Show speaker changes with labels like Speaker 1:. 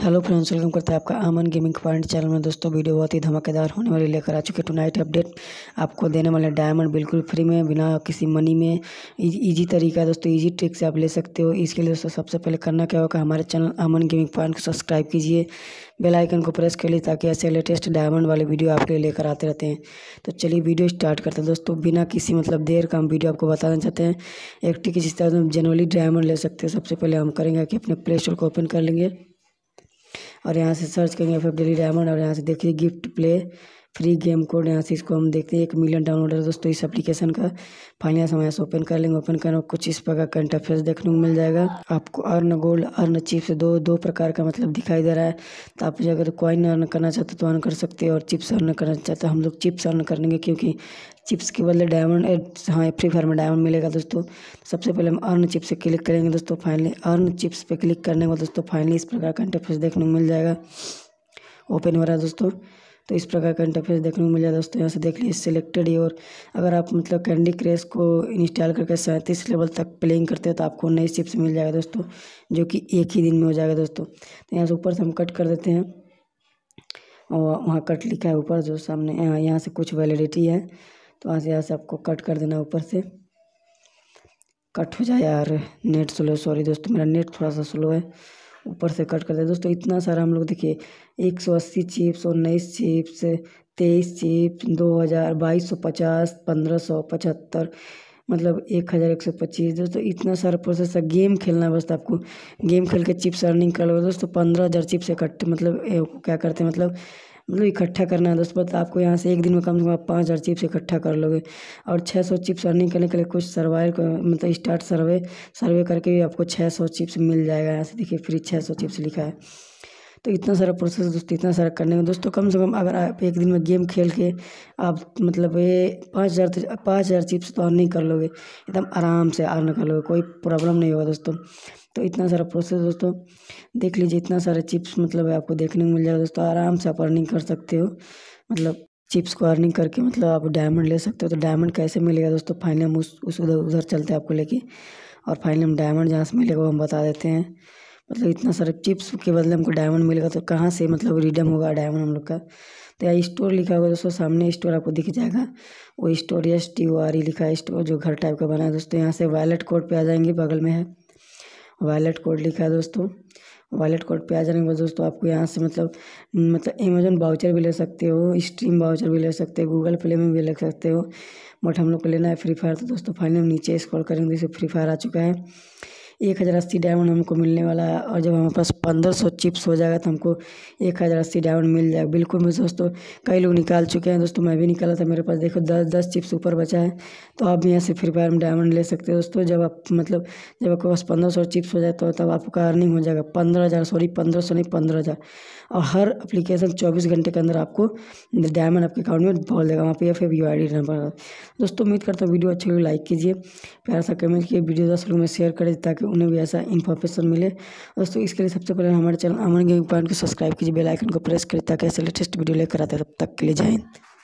Speaker 1: hello friends welcome करते हैं आपका आमन गेमिंग पॉइंट चैनल में दोस्तों वीडियो बहुत ही धमाकेदार होने वाली लेकर आ चुके टुनाइट अपडेट आपको देने वाले डायमंड बिल्कुल फ्री में बिना किसी मनी में इजी e-, तरीका है दोस्तों इजी ट्रिक से आप ले सकते हो इसके लिए दोस्तों सबसे पहले करना क्या होगा हमारे चैनल आमन गेमिंग पॉइंट को सब्सक्राइब कीजिए बेलाइकन को प्रेस कर लिए ताकि ऐसे लेटेस्ट डायमंड वाले वीडियो आपके लिए लेकर आते रहते हैं तो चलिए वीडियो स्टार्ट करते हैं दोस्तों बिना किसी मतलब देर का हम वीडियो आपको बताना चाहते हैं एक टिक जिस तरह से जनरली डायमंड ले सकते हैं सबसे पहले हम करेंगे कि अपने प्ले स्टोर को ओपन कर लेंगे और यहाँ से सर्च करेंगे फिर डेली डायमंड और यहाँ से देखिए gift play free game code यहाँ से इसको हम देखते हैं एक मिलियन डाउनलोड है दोस्तों इस एप्लीकेशन का फाइनल हम यहाँ से ओपन कर लेंगे ओपन करना कुछ इस प्रकार का इंटरफेस देखने को मिल जाएगा आपको अर्न गोल्ड अर्न चिप्स दो दो प्रकार का मतलब दिखाई दे रहा है तो आप अगर कॉइन अर्न करना चाहते तो अर्न कर सकते हो और चिप्स अर्न करना चाहते हम लोग चिप्स अर्न करेंगे क्योंकि चिप्स के बदले डायमंड हाँ फ्री फायर में डायमंड मिलेगा दोस्तों सबसे पहले हम अर्न चिप्स पे क्लिक करेंगे दोस्तों फाइनली अर्न चिप्स पे क्लिक करने के बाद दोस्तों फाइनली इस प्रकार का इंटरफेस देखने को मिल जाएगा ओपन हो रहा है दोस्तों तो इस प्रकार का इंटरफेस देखने को मिल जाए दोस्तों यहाँ से देख लीजिए सिलेक्टेड ही और अगर आप मतलब कैंडी क्रेस को इंस्टॉल करके सैंतीस लेवल तक प्लेइंग करते हो तो आपको नई चिप्स मिल जाएगा दोस्तों जो कि एक ही दिन में हो जाएगा दोस्तों तो यहाँ से ऊपर से हम कट कर देते हैं और वहाँ कट लिखा है ऊपर जो सामने यहाँ से कुछ वैलिडिटी है तो वहाँ से यहाँ से आपको कट कर देना ऊपर से कट हो जाए यार नेट स्लो सॉरी दोस्तों मेरा नेट थोड़ा सा स्लो है ऊपर से कट कर हैं दोस्तों इतना सारा हम लोग देखिए एक सौ अस्सी चिप्स उन्नीस चिप्स तेईस चिप्स दो हज़ार बाईस सौ पचास पंद्रह सौ पचहत्तर मतलब एक हज़ार एक सौ पच्चीस दोस्तों इतना सारा प्रोसेस है गेम खेलना है बस आपको गेम खेल के चिप्स अर्निंग कर लो दोस्तों पंद्रह हज़ार चिप्स इकट्ठे मतलब क्या करते हैं मतलब मतलब इकट्ठा करना है दोस्तों मतलब आपको यहाँ से एक दिन में कम से कम आप पाँच हज़ार चिप्स इकट्ठा कर लोगे और छः सौ चिप्स अर्निंग करने के लिए कुछ सर्वाइव मतलब स्टार्ट सर्वे सर्वे करके भी आपको छः सौ चिप्स मिल जाएगा यहाँ से देखिए फ्री छः सौ चिप्स लिखा है तो इतना सारा प्रोसेस दोस्तों इतना सारा करने में दोस्तों कम से कम अगर आप एक दिन में गेम खेल के आप मतलब ये पाँच हज़ार तो, पाँच हज़ार चिप्स तो अर्निंग कर लोगे एकदम आराम से अर्न कर लोगे कोई प्रॉब्लम नहीं होगा दोस्तों तो इतना सारा प्रोसेस दोस्तों देख लीजिए इतना सारा चिप्स मतलब आपको देखने को मिल जाएगा दोस्तों आराम से आप अर्निंग कर सकते हो मतलब चिप्स को अर्निंग करके मतलब आप डायमंड ले सकते हो तो डायमंड कैसे मिलेगा दोस्तों फाइनल हम उस उस उधर उधर चलते हैं आपको लेके और फाइनल हम डायमंड जहाँ से मिलेगा वो हम बता देते हैं मतलब इतना सारा चिप्स के बदले हमको डायमंड मिलेगा तो कहाँ से मतलब रिडम होगा डायमंड हम लोग का तो यहाँ स्टोर लिखा होगा दोस्तों सामने स्टोर आपको दिख जाएगा वो store S T O R E लिखा है स्टोर जो घर टाइप का बना है दोस्तों यहाँ से वॉलेट कोड पे आ जाएंगे बगल में है वॉलेट कोड लिखा है दोस्तों वॉलेट कोड पे आ जाने के बाद दोस्तों आपको यहाँ से मतलब मतलब अमेजोन बाउचर भी ले सकते हो स्ट्रीम बाउचर भी ले सकते हो गूगल प्ले में भी ले सकते हो बट हम लोग को लेना है फ्री फायर तो दोस्तों फाइनल नीचे स्क्रॉल करेंगे जैसे फ्री फायर आ चुका है एक हज़ार अस्सी डायमंड हमको मिलने वाला है और जब हमारे पास पंद्रह सौ चिप्स हो जाएगा तो हमको एक हज़ार अस्सी डायमंड मिल जाएगा बिल्कुल मैं दोस्तों कई लोग निकाल चुके हैं दोस्तों मैं भी निकाला था मेरे पास देखो दस दस चिप्स ऊपर बचा है तो आप भी यहाँ से फ्री फायर में डायमंड ले सकते हो दोस्तों जब आप मतलब जब आपके पास पंद्रह सौ चिप्स हो जाए तो तब आपका अर्निंग हो जाएगा पंद्रह हज़ार सॉरी पंद्रह सौ नहीं पंद्रह हज़ार और हर अप्लीकेशन चौबीस घंटे के अंदर आपको डायमंड आपके अकाउंट में बोल देगा वहाँ पे या फिर यू आई डी नंबर दोस्तों उम्मीद करता हूँ वीडियो अच्छी लगी लाइक कीजिए प्यार सा कमेंट कीजिए वीडियो दस लोग में शेयर करें ताकि पे उन्हें भी ऐसा इन्फॉर्मेशन मिले दोस्तों इसके लिए सबसे पहले हमारे चैनल अमन गेम पॉइंट को सब्सक्राइब कीजिए बेल आइकन को प्रेस करें ताकि ऐसे लेटेस्ट वीडियो लेकर आते तब तक के लिए जय हिंद